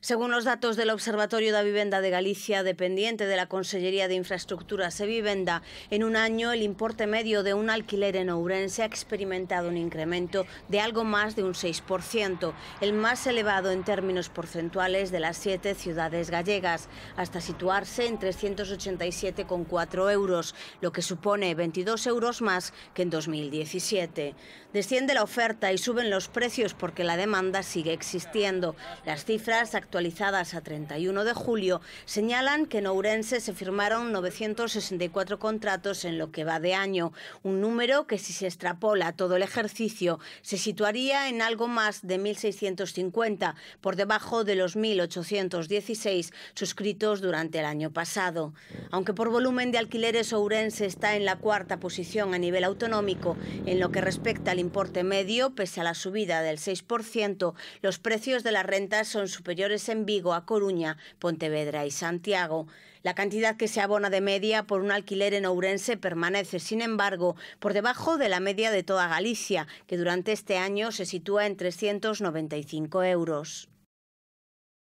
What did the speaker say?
Según los datos del Observatorio de Vivienda de Galicia, dependiente de la Consellería de Infraestructuras y e Vivienda, en un año el importe medio de un alquiler en Ourense ha experimentado un incremento de algo más de un 6%, el más elevado en términos porcentuales de las siete ciudades gallegas, hasta situarse en 387,4 euros, lo que supone 22 euros más que en 2017. Desciende la oferta y suben los precios porque la demanda sigue existiendo. Las cifras actualizadas a 31 de julio señalan que en Ourense se firmaron 964 contratos en lo que va de año, un número que si se extrapola todo el ejercicio se situaría en algo más de 1.650, por debajo de los 1.816 suscritos durante el año pasado. Aunque por volumen de alquileres Ourense está en la cuarta posición a nivel autonómico, en lo que respecta al importe medio, pese a la subida del 6%, los precios de las rentas son superiores en Vigo, A Coruña, Pontevedra y Santiago. La cantidad que se abona de media por un alquiler en Ourense permanece, sin embargo, por debajo de la media de toda Galicia, que durante este año se sitúa en 395 euros.